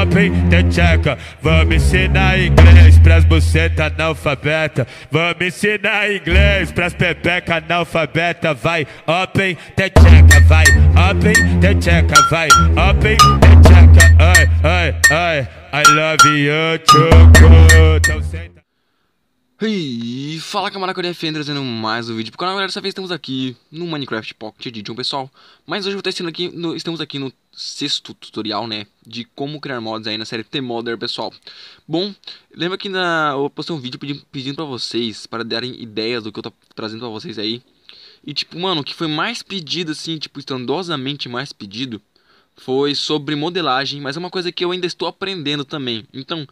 Open, tem tcheca. Vamos ensinar inglês pras buceta analfabeta. Vamos ensinar inglês pras pepeca analfabeta. Vai, open, tem tcheca, vai, open, tem tcheca, vai, open, tem tcheca. Ai, ai, ai, I love you, choco. Então senta. E fala camarada FN trazendo mais um vídeo pro canal, galera. Dessa vez estamos aqui no Minecraft Pocket Edition, pessoal. Mas hoje eu vou testando aqui, no, estamos aqui no sexto tutorial, né? De como criar mods aí na série T-Modder, pessoal. Bom, lembra que na, eu postei um vídeo pedindo, pedindo pra vocês, para darem ideias do que eu tô trazendo pra vocês aí. E tipo, mano, o que foi mais pedido, assim, tipo, estrondosamente mais pedido, foi sobre modelagem. Mas é uma coisa que eu ainda estou aprendendo também. Então...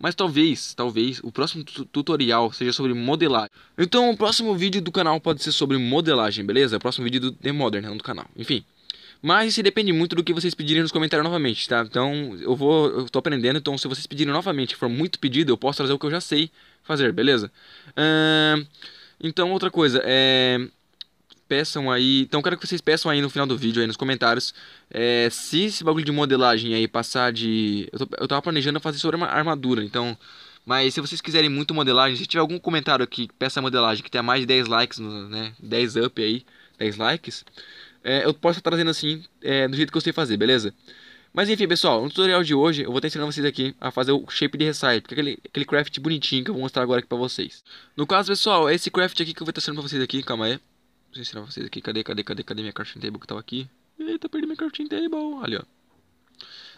Mas talvez, talvez, o próximo tutorial seja sobre modelagem. Então o próximo vídeo do canal pode ser sobre modelagem, beleza? O próximo vídeo do The Modern, não né, do canal. Enfim. Mas isso depende muito do que vocês pedirem nos comentários novamente, tá? Então, eu vou. Eu tô aprendendo, então se vocês pedirem novamente, for muito pedido, eu posso trazer o que eu já sei fazer, beleza? Uh, então, outra coisa, é peçam aí. Então quero que vocês peçam aí no final do vídeo, aí nos comentários, é, se esse bagulho de modelagem aí passar de. Eu, tô, eu tava planejando fazer sobre uma armadura, então. Mas se vocês quiserem muito modelagem, se tiver algum comentário aqui que peça modelagem, que tenha mais de 10 likes, né? 10 up aí, 10 likes, é, eu posso estar trazendo assim, é, do jeito que eu sei fazer, beleza? Mas enfim, pessoal, no tutorial de hoje eu vou estar ensinando vocês aqui a fazer o shape de resize, porque é aquele, aquele craft bonitinho que eu vou mostrar agora aqui pra vocês. No caso, pessoal, é esse craft aqui que eu vou estar ensinando pra vocês aqui, calma aí. Vou ensinar vocês aqui. Cadê, cadê, cadê, cadê minha cartinha table que tava aqui? Eita, perdi minha cartinha table. Ali, ó.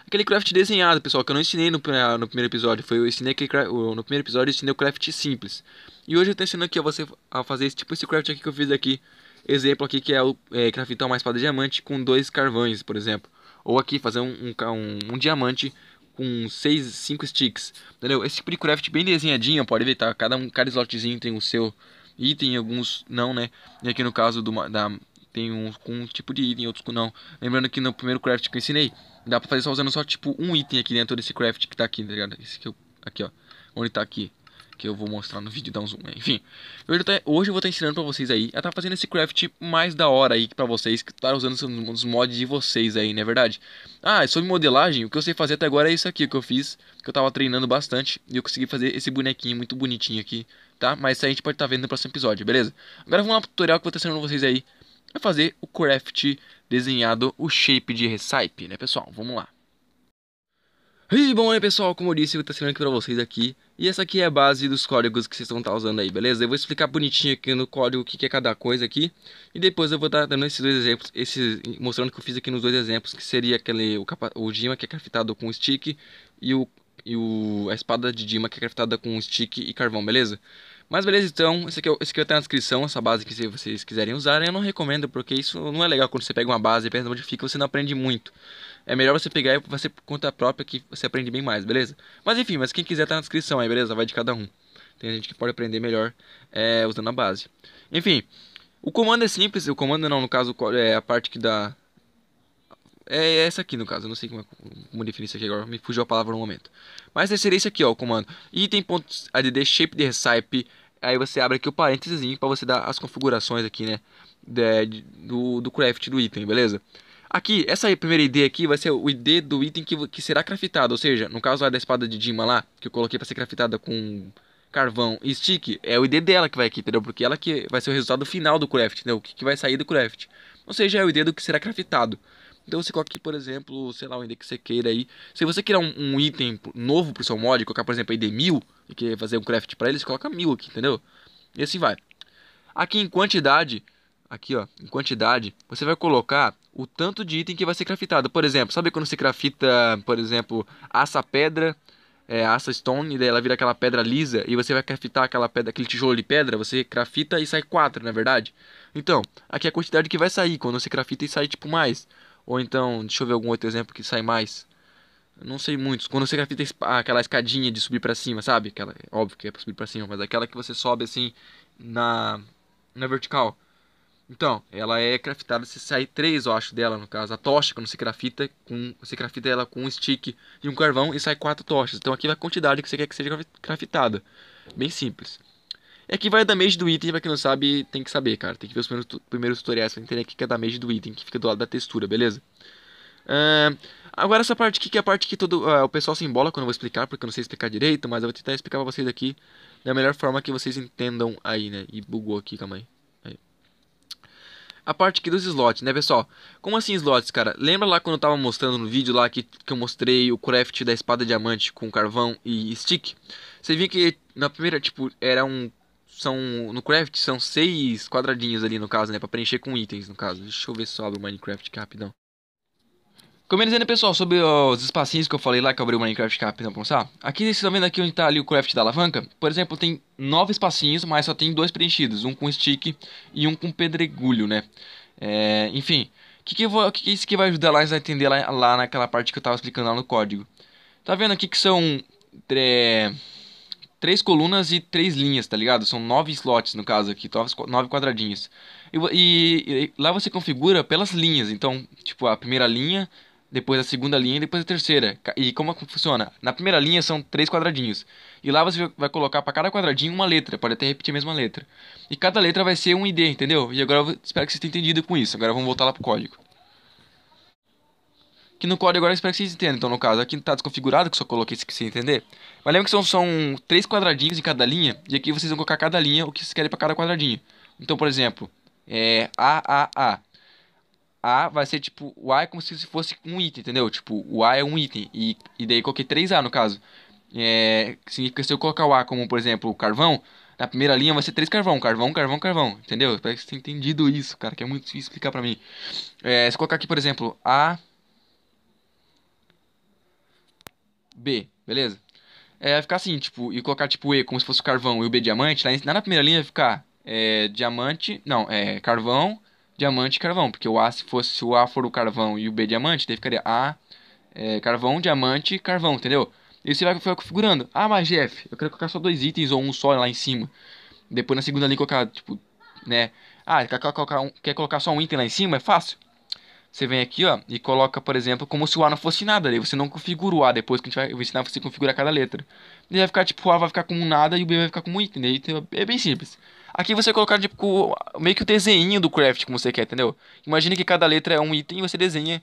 Aquele craft desenhado, pessoal, que eu não ensinei no, eh, no primeiro episódio. Foi eu ensinei aquele craft, no primeiro episódio eu ensinei o craft simples. E hoje eu tô ensinando aqui a você a fazer esse tipo esse craft aqui que eu fiz aqui. Exemplo aqui que é o é, eh, craftar uma espada diamante com dois carvões, por exemplo. Ou aqui fazer um, um, um, um diamante com seis cinco sticks. Entendeu? Esse tipo de craft bem desenhadinho, pode ver, tá? Cada, um, cada slotzinho tem o seu item, alguns não, né? E aqui no caso do, da, tem uns com um tipo de item, outros com não. Lembrando que no primeiro craft que eu ensinei, dá pra fazer só usando só tipo um item aqui dentro desse craft que tá aqui, tá ligado? Esse que eu, aqui ó, onde tá aqui. Que eu vou mostrar no vídeo, dá um zoom, né? enfim. Hoje eu, tô, hoje eu vou estar tá ensinando pra vocês aí a tá fazendo esse craft mais da hora aí pra vocês que tá usando os mods de vocês aí, não é verdade? Ah, sobre modelagem, o que eu sei fazer até agora é isso aqui que eu fiz, que eu tava treinando bastante e eu consegui fazer esse bonequinho muito bonitinho aqui tá? Mas isso a gente pode estar tá vendo no próximo episódio, beleza? Agora vamos lá pro tutorial que eu vou estar ensinando vocês aí a fazer o craft desenhado, o shape de Recipe, né, pessoal? Vamos lá. E bom, né, pessoal, como eu disse, eu vou estar tá ensinando aqui pra vocês aqui. E essa aqui é a base dos códigos que vocês estão tá usando aí, beleza? Eu vou explicar bonitinho aqui no código o que, é cada coisa aqui. E depois eu vou estar tá dando esses dois exemplos, esses, mostrando o que eu fiz aqui nos dois exemplos, que seria aquele, o, capa, o Gima que é craftado com stick e o e o, a espada de Dima que é craftada com stick e carvão, beleza? Mas beleza, então, esse aqui, é esse aqui vai é na descrição, essa base que se vocês quiserem usar, eu não recomendo, porque isso não é legal quando você pega uma base e pensa onde fica, você não aprende muito. É melhor você pegar e você por conta própria que você aprende bem mais, beleza? Mas enfim, mas quem quiser tá na descrição aí, beleza? Vai de cada um. Tem gente que pode aprender melhor é, usando a base. Enfim, o comando é simples, o comando não, no caso, é a parte que dá é, é essa aqui no caso, eu não sei como, é, como definir isso aqui agora, me fugiu a palavra no momento. Mas seria isso aqui, ó, o comando item.add shape de recipe. Aí você abre aqui o parênteses para você dar as configurações aqui, né, de, do, do craft do item, beleza? Aqui, essa primeira ID aqui vai ser o ID do item que, que será craftado, ou seja, no caso da espada de Dima lá, que eu coloquei para ser craftada com carvão e stick, é o ID dela que vai aqui, entendeu? Porque ela que vai ser o resultado final do craft, entendeu? O que, que vai sair do craft. Ou seja, é o ID do que será craftado. Então você coloca aqui, por exemplo, sei lá, o index que você queira aí. Se você quer um, um, item novo pro seu mod, colocar, por exemplo, aí de mil, e quer fazer um craft para ele, você coloca mil aqui, entendeu? E assim vai. Aqui em quantidade, aqui ó, em quantidade, você vai colocar o tanto de item que vai ser craftado. Por exemplo, sabe quando você crafta, por exemplo, aça pedra, é, aça stone, e daí ela vira aquela pedra lisa, e você vai craftar aquela pedra, aquele tijolo de pedra, você crafta e sai quatro, na é verdade? Então, aqui é a quantidade que vai sair quando você crafta e sai tipo mais. Ou então, deixa eu ver algum outro exemplo que sai mais. Não sei muitos. Quando você grafita ah, aquela escadinha de subir para cima, sabe? Aquela, óbvio que é pra subir pra cima, mas aquela que você sobe assim na, na vertical. Então, ela é craftada, você sai três, eu acho, dela, no caso. A tocha, quando você crafita, com, você crafita ela com um stick e um carvão e sai quatro tochas. Então aqui é a quantidade que você quer que seja craftada. Bem simples é que vai da mage do item, pra quem não sabe, tem que saber, cara. Tem que ver os primeiros, primeiros tutoriais pra entender o que é da mage do item, que fica do lado da textura, beleza? Uh, agora essa parte aqui, que é a parte que todo, uh, o pessoal se embola quando eu vou explicar, porque eu não sei explicar direito, mas eu vou tentar explicar pra vocês aqui da melhor forma que vocês entendam aí, né? E bugou aqui, calma aí. aí. A parte aqui dos slots, né, pessoal? Como assim slots, cara? Lembra lá quando eu tava mostrando no vídeo lá que, que eu mostrei o craft da espada diamante com carvão e stick? Você viu que na primeira, tipo, era um são. No craft são seis quadradinhos ali no caso, né? Pra preencher com itens, no caso. Deixa eu ver se eu abro o Minecraft aqui rapidão. Então. Comentando, pessoal, sobre os espacinhos que eu falei lá que eu abri o Minecraft aqui rapidão então, pra mostrar. Aqui vocês estão vendo aqui onde tá ali o craft da alavanca. Por exemplo, tem nove espacinhos, mas só tem dois preenchidos. Um com stick e um com pedregulho, né? É, enfim. O que, que, que, que isso que vai ajudar lá a entender lá, lá naquela parte que eu tava explicando lá no código? Tá vendo aqui que são. É, três colunas e três linhas, tá ligado? São nove slots no caso aqui, nove quadradinhos. E, e, e, lá você configura pelas linhas, então, tipo, a primeira linha, depois a segunda linha e depois a terceira. E como é funciona? Na primeira linha são três quadradinhos. E lá você vai colocar para cada quadradinho uma letra, pode até repetir a mesma letra. E cada letra vai ser um ID, entendeu? E agora eu espero que você tenha entendido com isso. Agora vamos voltar lá pro código que no código agora eu espero que vocês entendam. Então, no caso, aqui está desconfigurado, que só coloquei isso que entender. Mas lembra que são, são três quadradinhos em cada linha, e aqui vocês vão colocar cada linha o que vocês querem para cada quadradinho. Então, por exemplo, é A, A, A. A vai ser tipo, o A é como se fosse um item, entendeu? Tipo, o A é um item, e, e daí coloquei 3A no caso. É, significa que se eu colocar o A como, por exemplo, carvão, na primeira linha vai ser três carvão, carvão, carvão, carvão, entendeu? Espero que você tenha entendido isso, cara, que é muito difícil explicar pra mim. É, se colocar aqui, por exemplo, A, B, beleza? É, vai ficar assim, tipo, e colocar tipo E como se fosse o carvão e o B diamante, lá, na primeira linha vai ficar é, diamante, não, é carvão, diamante carvão, porque o A se fosse o A for o carvão e o B diamante, daí ficaria A, é, carvão, diamante, carvão, entendeu? E você vai configurando. Ah, mas Jeff, eu quero colocar só dois itens ou um só lá em cima. Depois na segunda linha colocar, tipo, né? Ah, quer colocar, um, quer colocar só um item lá em cima? É fácil. Você vem aqui, ó, e coloca, por exemplo, como se o A não fosse nada. aí você não configura o A depois que a gente vai eu vou ensinar você a configurar cada letra. E vai ficar tipo, o A vai ficar como nada e o B vai ficar como item. Né? entendeu é bem simples. Aqui você colocar tipo, meio que o desenho do craft como você quer, entendeu? Imagina que cada letra é um item e você desenha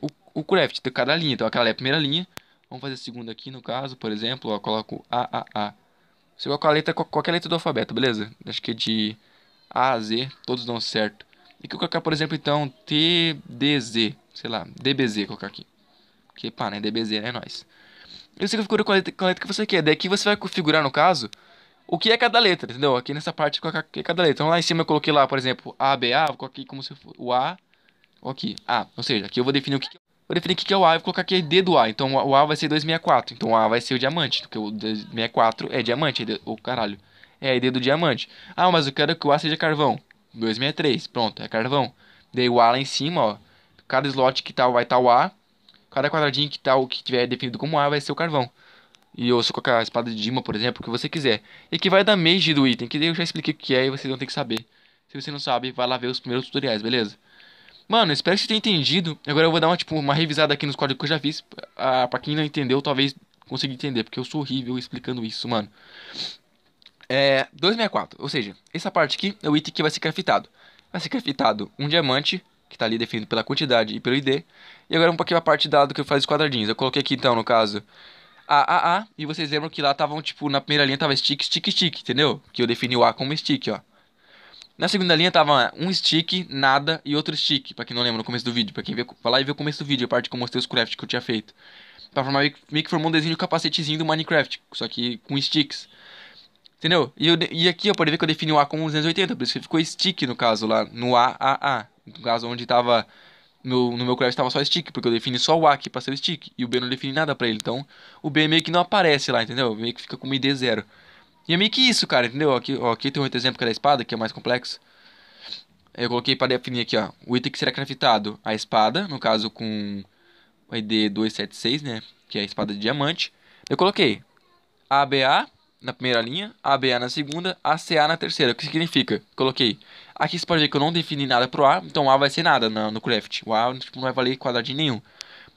o, o craft de cada linha. Então aquela é a primeira linha. Vamos fazer a segunda aqui no caso, por exemplo, ó, coloco A, A, A. Você coloca a letra, qualquer letra do alfabeto, beleza? Acho que é de A a Z, todos dão certo. E que eu colocar, por exemplo, então, TDZ, sei lá, DBZ, colocar aqui. Porque, pá, né, DBZ, né, nós. E você configura com a letra, com a letra que você quer. Daqui você vai configurar, no caso, o que é cada letra, entendeu? Aqui nessa parte, o que é cada letra. Então, lá em cima eu coloquei lá, por exemplo, ABA, vou colocar aqui como se fosse o A, aqui, A. Ou seja, aqui eu vou definir o que é Vou definir o que é o A e vou colocar aqui D do A. Então o A vai ser 264. Então o A vai ser o diamante. Porque o 264 é diamante. O oh, caralho. É a ID do diamante. Ah, mas eu quero que o A seja carvão. 263. Pronto, é carvão. Daí o A lá em cima, ó. Cada slot que tá, vai estar tá o A. Cada quadradinho que tá, o que tiver definido como A vai ser o carvão. E ou se com a espada de Dima, por exemplo, o que você quiser. E que vai dar mage do item, que eu já expliquei o que é e vocês vão ter que saber. Se você não sabe, vai lá ver os primeiros tutoriais, beleza? Mano, espero que você tenha entendido. Agora eu vou dar uma, tipo, uma revisada aqui nos códigos que eu já fiz. Ah, pra quem não entendeu, talvez consiga entender, porque eu sou horrível explicando isso, mano. É, 264, ou seja, essa parte aqui é o item que vai ser craftado. Vai ser craftado um diamante, que está ali definido pela quantidade e pelo ID. E agora um pouquinho a parte dado que eu faço os quadradinhos. Eu coloquei aqui então, no caso, AAA, e vocês lembram que lá estavam, tipo, na primeira linha tava stick, stick, stick, entendeu? Que eu defini o A como stick, ó. Na segunda linha tava um stick, nada e outro stick, pra quem não lembra no começo do vídeo, pra quem vê, vai lá e vê o começo do vídeo, a parte que eu mostrei os crafts que eu tinha feito. Pra formar, meio que formou um desenho de capacetezinho do Minecraft, só que com sticks. Entendeu? E, eu, e aqui, eu poderia ver que eu defini o A como 280, por isso que ficou stick no caso lá, no AAA. No caso onde tava, no, no meu craft tava só stick, porque eu defini só o A aqui pra ser o stick, e o B não defini nada pra ele. Então, o B meio que não aparece lá, entendeu? Meio que fica uma ID zero. E é meio que isso, cara, entendeu? Aqui, ó, aqui tem outro exemplo que é da espada, que é mais complexo. Eu coloquei para definir aqui, ó, o item que será craftado, a espada, no caso com a ID 276, né, que é a espada de diamante. Eu coloquei ABA na primeira linha, ABA na segunda, ACA na terceira. O que significa? Coloquei. Aqui você pode ver que eu não defini nada para o A, então A vai ser nada no, no craft. O A tipo, não vai valer quadradinho nenhum.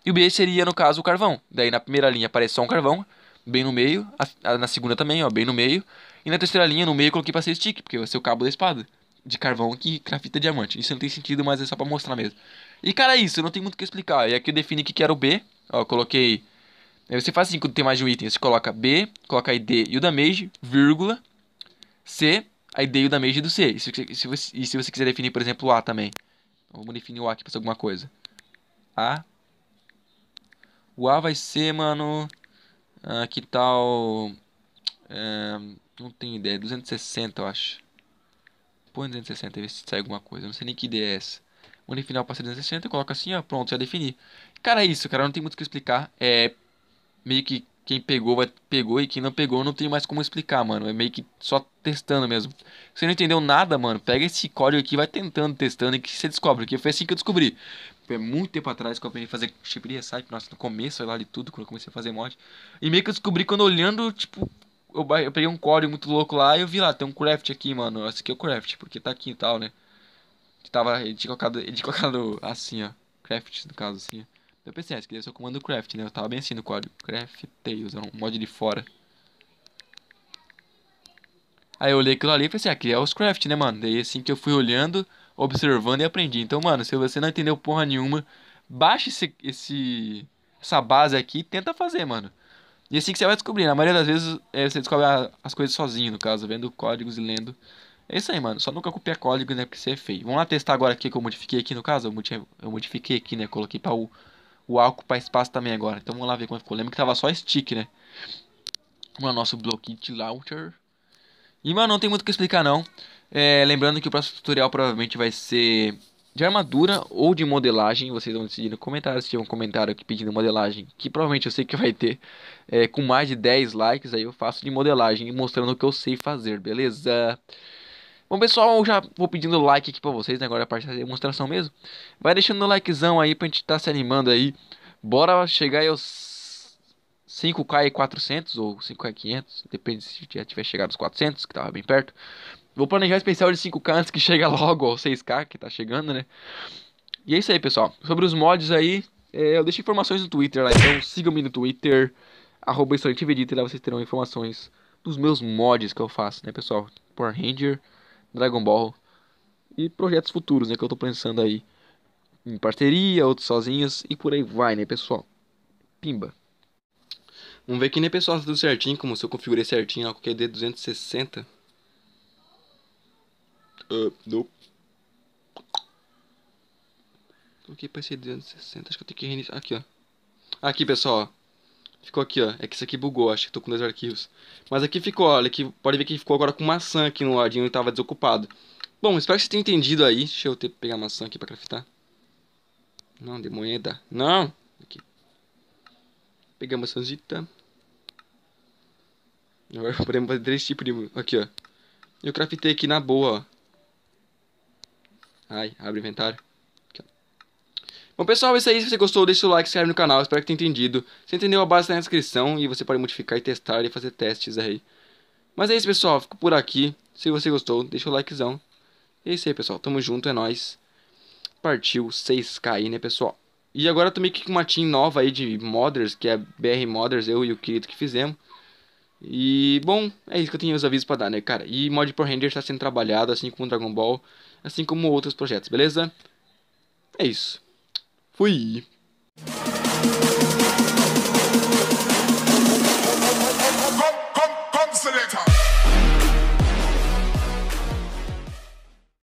E o B seria, no caso, o carvão. Daí na primeira linha aparece só um carvão, bem no meio. A, a, na segunda também, ó, bem no meio. E na terceira linha, no meio, eu coloquei para ser stick, porque vai ser o cabo da espada. De carvão que crafta diamante. Isso não tem sentido, mas é só para mostrar mesmo. E cara, é isso, não tem muito o que explicar. E aqui eu defini que era o B. Ó, coloquei Aí você faz assim quando tem mais de um item. Você coloca B, coloca ID e o damage, vírgula, C, a ID e o damage do C. E se, se você, e se você quiser definir, por exemplo, o A também. Vamos definir o A aqui pra ser alguma coisa. A. O A vai ser, mano... Ah, que tal... É, não tenho ideia. 260, eu acho. Põe 260 ver se sai alguma coisa. não sei nem que ideia é essa. Vamos definir o passo 260 coloca assim, ó. Pronto, já defini. Cara, é isso, cara. Não tem muito o que explicar. É, meio que quem pegou, vai, pegou e quem não pegou não tem mais como explicar, mano. É meio que só testando mesmo. Se você não entendeu nada, mano, pega esse código aqui, vai tentando, testando e que você descobre. Que foi assim que eu descobri. Foi muito tempo atrás que eu aprendi a fazer chip de site, nossa, no começo lá de tudo, quando eu comecei a fazer mod. E meio que eu descobri quando olhando, tipo, eu, eu peguei um código muito louco lá e eu vi lá, tem um craft aqui, mano. Esse aqui é o craft, porque tá aqui e tal, né? Que tava, ele tinha colocado, ele tinha colocado assim, ó. Craft, no caso, assim, ó. Eu pensei, ah, isso aqui deve ser o comando craft, né? Eu tava bem assim no código. Craft Tails, é um mod de fora. Aí eu olhei aquilo ali e pensei, ah, aqui é os craft, né, mano? Daí assim que eu fui olhando, observando e aprendi. Então, mano, se você não entendeu porra nenhuma, baixa esse, esse, essa base aqui e tenta fazer, mano. E é assim que você vai descobrir. Na maioria das vezes é, você descobre a, as coisas sozinho, no caso, vendo códigos e lendo. É isso aí, mano. Só nunca copiar código, né? Porque você é feio. Vamos lá testar agora aqui que eu modifiquei aqui, no caso. Eu modifiquei aqui, né? Coloquei pra o álcool ocupar espaço também agora. Então vamos lá ver como ficou. Lembra que tava só stick, né? O nosso bloquite launcher. E, mano, não tem muito o que explicar, não. É, lembrando que o próximo tutorial provavelmente vai ser de armadura ou de modelagem. Vocês vão decidir no comentário se tiver um comentário aqui pedindo modelagem, que provavelmente eu sei que vai ter. É, com mais de 10 likes, aí eu faço de modelagem, mostrando o que eu sei fazer, beleza? Bom, pessoal, eu já vou pedindo like aqui pra vocês, né? Agora a parte da demonstração mesmo. Vai deixando o likezão aí pra gente tá se animando aí. Bora chegar aos 5K e 400 ou 5K e 500, depende se já tiver chegado aos 400, que tava bem perto. Vou planejar especial de 5K antes que chegue logo aos 6K, que tá chegando, né? E é isso aí, pessoal. Sobre os mods aí, é, eu deixo informações no Twitter lá, então sigam-me no Twitter, arroba lá vocês terão informações dos meus mods que eu faço, né, pessoal? Power Ranger Dragon Ball e projetos futuros, né, que eu tô pensando aí em parceria, outros sozinhos e por aí vai, né, pessoal? Pimba. Vamos ver aqui, né, pessoal, tá tudo certinho, como se eu configurei certinho ó, que é QD 260. Uh, nope. que pra ser 260, acho que eu tenho que reiniciar. Aqui, ó. Aqui, pessoal, Ficou aqui, ó. É que isso aqui bugou, acho que tô com dois arquivos. Mas aqui ficou, olha, que pode ver que ficou agora com maçã aqui no ladinho e tava desocupado. Bom, espero que você tenha entendido aí. Deixa eu ter, pegar a maçã aqui pra craftar. Não, de moeda. Não! Aqui. Peguei a maçãzita. Agora podemos fazer três tipos de... Aqui, ó. Eu craftei aqui na boa, ó. Ai, abre o inventário. Bom, pessoal, é isso aí. Se você gostou, deixa o like, se inscreve no canal. Espero que tenha entendido. Se entendeu, a base está na descrição e você pode modificar e testar e fazer testes aí. Mas é isso, pessoal. Fico por aqui. Se você gostou, deixa o likezão. E é isso aí, pessoal. Tamo junto, é nóis. Partiu 6K aí, né, pessoal? E agora eu tô meio que com uma team nova aí de modders, que é BR Modders, eu e o Kirito que fizemos. E, bom, é isso que eu tenho os avisos pra dar, né, cara? E Mod Pro Render está sendo trabalhado, assim como Dragon Ball, assim como outros projetos, beleza? É isso. Fui!